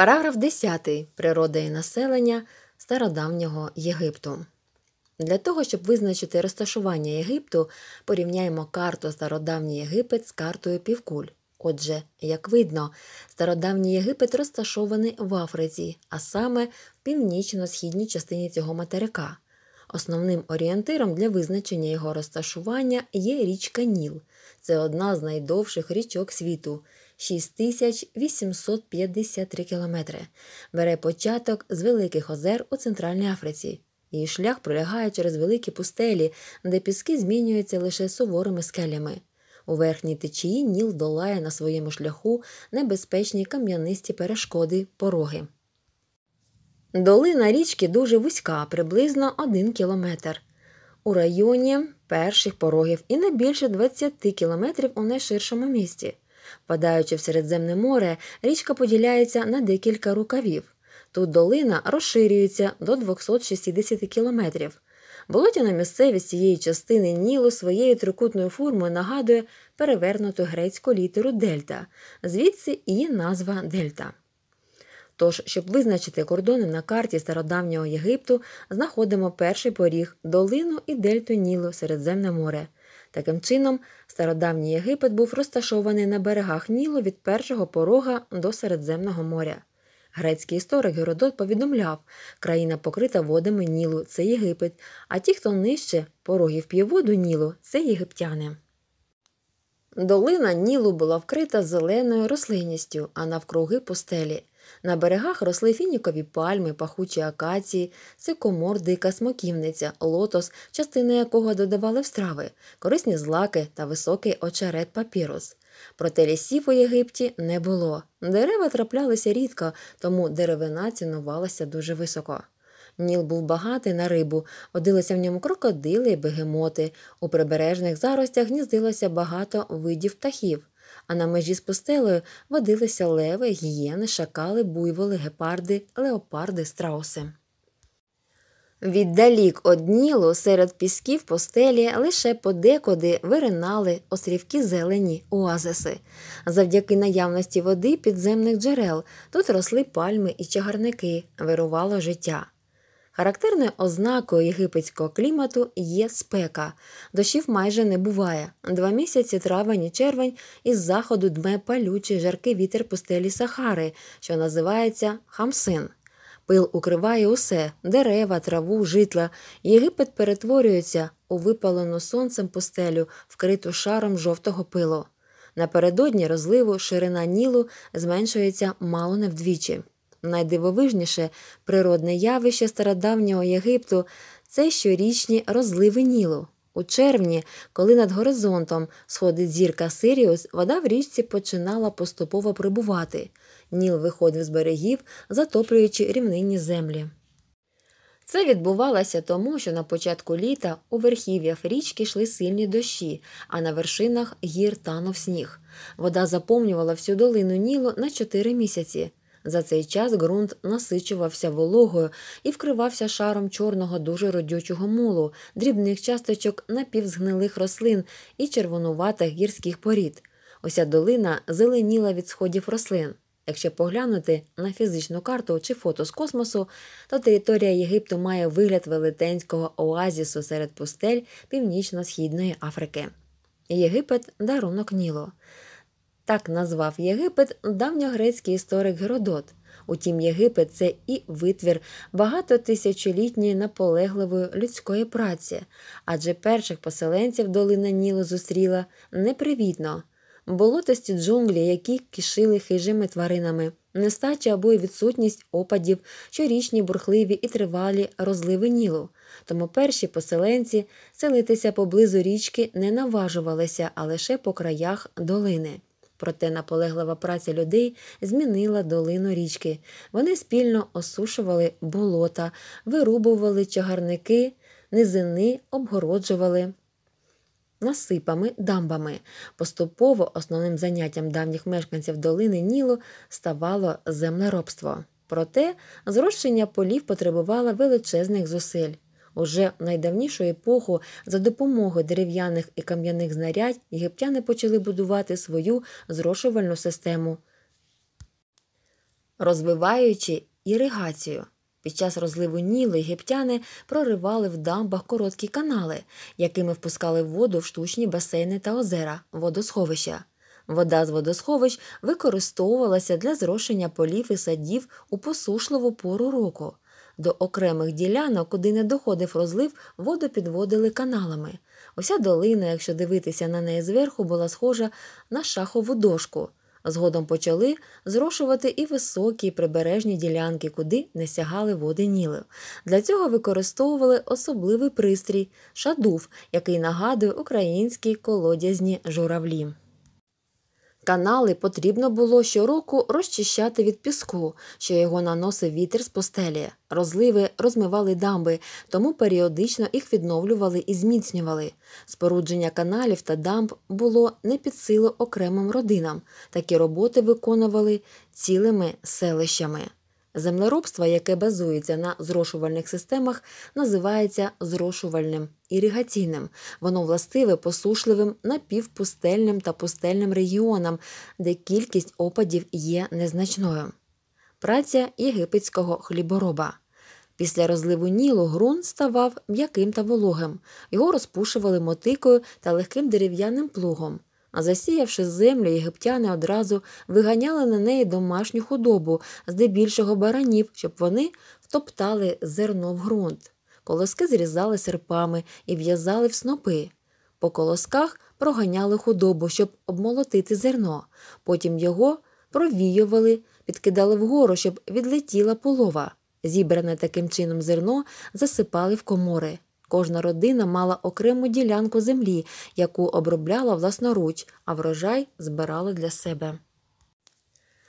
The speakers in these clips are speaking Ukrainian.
Параграф 10. Природа і населення стародавнього Єгипту. Для того, щоб визначити розташування Єгипту, порівняємо карту Стародавній Єгипет з картою півкуль. Отже, як видно, стародавній Єгипет розташований в Африці, а саме в північно-східній частині цього материка. Основним орієнтиром для визначення його розташування є річка Ніл. Це одна з найдовших річок світу. 6853 кілометри. Бере початок з Великих Озер у Центральній Африці. Її шлях пролягає через великі пустелі, де піски змінюються лише суворими скелями. У верхній течії Ніл долає на своєму шляху небезпечні кам'янисті перешкоди пороги. Долина річки дуже вузька, приблизно 1 кілометр. У районі перших порогів і не більше 20 кілометрів у найширшому місті. Падаючи в Середземне море, річка поділяється на декілька рукавів. Тут долина розширюється до 260 кілометрів. Болотяна місцевість цієї частини Нілу своєю трикутною формою нагадує перевернуту грецьку літеру Дельта, звідси її назва Дельта. Тож, щоб визначити кордони на карті стародавнього Єгипту, знаходимо перший поріг долину і дельту Нілу Середземне море. Таким чином, стародавній Єгипет був розташований на берегах Нілу від першого порога до Середземного моря. Грецький історик Геродот повідомляв, країна покрита водами Нілу це Єгипет, а ті, хто нижче порогів п'є воду Нілу це єгиптяни. Долина Нілу була вкрита зеленою рослинністю, а навкруги пустелі. На берегах росли фінікові пальми, пахучі акації, сикомор, дика смоківниця, лотос, частини якого додавали в страви, корисні злаки та високий очерет папірус. Проте лісів у Єгипті не було. Дерева траплялися рідко, тому деревина цінувалася дуже високо. Ніл був багатий на рибу, водилися в ньому крокодили і бегемоти. У прибережних заростях гніздилося багато видів птахів а на межі з пустелею водилися леви, гієни, шакали, буйволи, гепарди, леопарди, страуси. Віддалік одніло серед пісків постелі лише подекуди виринали острівки зелені оазиси. Завдяки наявності води підземних джерел тут росли пальми і чагарники, вирувало життя. Характерною ознакою єгипетського клімату є спека. Дощів майже не буває. Два місяці травень і червень із заходу дме палючий жаркий вітер пустелі Сахари, що називається Хамсин. Пил укриває усе дерева, траву, житла. Єгипет перетворюється у випалену сонцем пустелю, вкриту шаром жовтого пилу. Напередодні розливу ширина нілу зменшується мало не вдвічі найдивовижніше природне явище стародавнього Єгипту це щорічні розливи Нілу. У червні, коли над горизонтом сходить зірка Сиріус, вода в річці починала поступово прибувати. Ніл виходив з берегів, затоплюючи рівнинні землі. Це відбувалося тому, що на початку літа у верхів'ях річки йшли сильні дощі, а на вершинах гір танув сніг. Вода заповнювала всю долину Нілу на чотири місяці. За цей час ґрунт насичувався вологою і вкривався шаром чорного дуже родючого мулу, дрібних часточок напівзгнилих рослин і червонуватих гірських порід. Уся долина зеленіла від сходів рослин. Якщо поглянути на фізичну карту чи фото з космосу, то територія Єгипту має вигляд велетенського оазісу серед пустель північно-східної Африки. Єгипет дарунок Ніло. Так назвав Єгипет давньогрецький історик Геродот. Утім, Єгипет це і витвір багатотисячолітньої наполегливої людської праці, адже перших поселенців долина Нілу зустріла непривітно болотості джунглі, які кишили хижими тваринами, нестача або й відсутність опадів, щорічні бурхливі і тривалі розливи Нілу. Тому перші поселенці селитися поблизу річки не наважувалися, а лише по краях долини. Проте наполеглива праця людей змінила долину річки. Вони спільно осушували болота, вирубували чагарники, низини обгороджували. Насипами, дамбами. Поступово основним заняттям давніх мешканців долини Нілу ставало землеробство. Проте зрощення полів потребувало величезних зусиль. Уже в найдавнішу епоху за допомогою дерев'яних і кам'яних знарядь єгиптяни почали будувати свою зрошувальну систему, розвиваючи іригацію. Під час розливу Нілу єгиптяни проривали в дамбах короткі канали, якими впускали воду в штучні басейни та озера, водосховища. Вода з водосховищ використовувалася для зрошення полів і садів у посушливу пору року. До окремих ділянок, куди не доходив розлив, воду підводили каналами. Уся долина, якщо дивитися на неї зверху, була схожа на шахову дошку. Згодом почали зрошувати і високі прибережні ділянки, куди не сягали води нілив. Для цього використовували особливий пристрій шадув, який нагадує українські колодязні журавлі. Канали потрібно було щороку розчищати від піску, що його наносив вітер з постелі. Розливи розмивали дамби, тому періодично їх відновлювали і зміцнювали. Спорудження каналів та дамб було не під силу окремим родинам. Такі роботи виконували цілими селищами. Землеробство, яке базується на зрошувальних системах, називається зрошувальним іригаційним. Воно властиве посушливим напівпустельним та пустельним регіонам, де кількість опадів є незначною. Праця єгипетського хлібороба. Після розливу нілу ґрунт ставав м'яким та вологим. Його розпушували мотикою та легким дерев'яним плугом. А засіявши землю, єгиптяни одразу виганяли на неї домашню худобу, здебільшого баранів, щоб вони втоптали зерно в ґрунт. Колоски зрізали серпами і в'язали в снопи. По колосках проганяли худобу, щоб обмолотити зерно. Потім його провіювали, підкидали вгору, щоб відлетіла полова. Зібране таким чином зерно засипали в комори. Кожна родина мала окрему ділянку землі, яку обробляла власноруч, а врожай збирала для себе.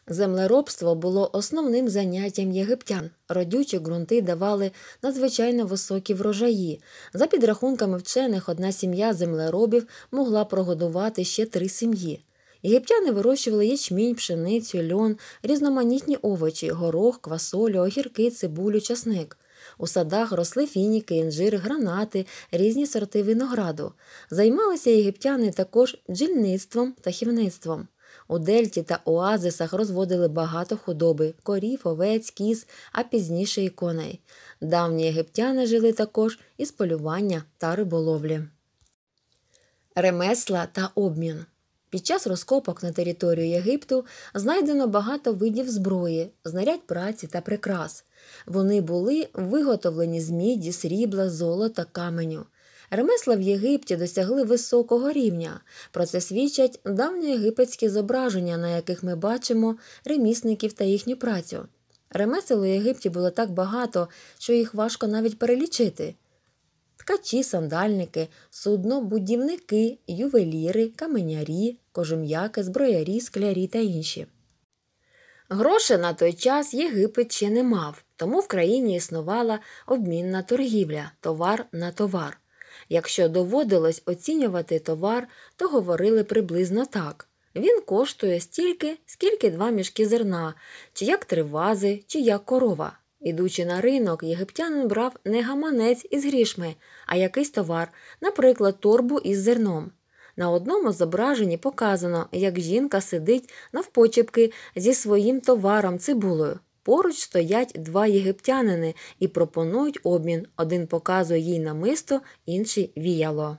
Землеробство було основним заняттям єгиптян. Родючі ґрунти давали надзвичайно високі врожаї. За підрахунками вчених, одна сім'я землеробів могла прогодувати ще три сім'ї. Єгиптяни вирощували ячмінь, пшеницю, льон, різноманітні овочі, горох, квасолю, огірки, цибулю, часник. У садах росли фініки, інжир, гранати, різні сорти винограду. Займалися єгиптяни також джільництвом та хівництвом. У Дельті та оазисах розводили багато худоби корів, овець, кіз, а пізніше і коней. Давні єгиптяни жили також із полювання та риболовлі. Ремесла та обмін під час розкопок на територію Єгипту знайдено багато видів зброї, знарядь праці та прикрас. Вони були виготовлені з міді, срібла, золота, каменю. Ремесла в Єгипті досягли високого рівня. Про це свідчать давньоєгипетські зображення, на яких ми бачимо ремісників та їхню працю. Ремесел у Єгипті було так багато, що їх важко навіть перелічити ткачі, сандальники, судно, будівники, ювеліри, каменярі, кожум'яки, зброярі, склярі та інші. Гроші на той час Єгипет ще не мав, тому в країні існувала обмінна торгівля, товар на товар. Якщо доводилось оцінювати товар, то говорили приблизно так. Він коштує стільки, скільки два мішки зерна, чи як три вази, чи як корова. Ідучи на ринок, єгиптянин брав не гаманець із грішми, а якийсь товар, наприклад, торбу із зерном. На одному зображенні показано, як жінка сидить навпочепки зі своїм товаром цибулою. Поруч стоять два єгиптянини і пропонують обмін. Один показує їй намисто, інший віяло.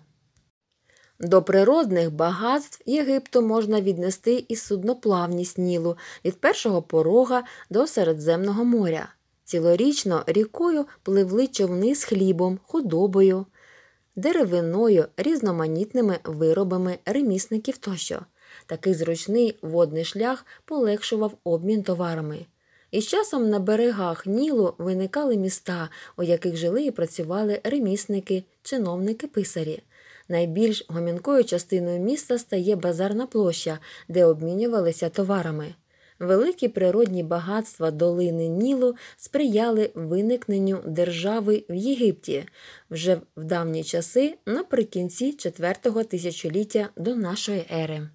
До природних багатств Єгипту можна віднести і судноплавність Нілу від першого порога до Середземного моря. Цілорічно рікою пливли човни з хлібом, худобою, деревиною, різноманітними виробами ремісників тощо. Такий зручний водний шлях полегшував обмін товарами. І з часом на берегах Нілу виникали міста, у яких жили і працювали ремісники, чиновники, писарі. Найбільш гомінкою частиною міста стає базарна площа, де обмінювалися товарами. Великі природні багатства долини Нілу сприяли виникненню держави в Єгипті вже в давні часи наприкінці 4 тисячоліття до нашої ери.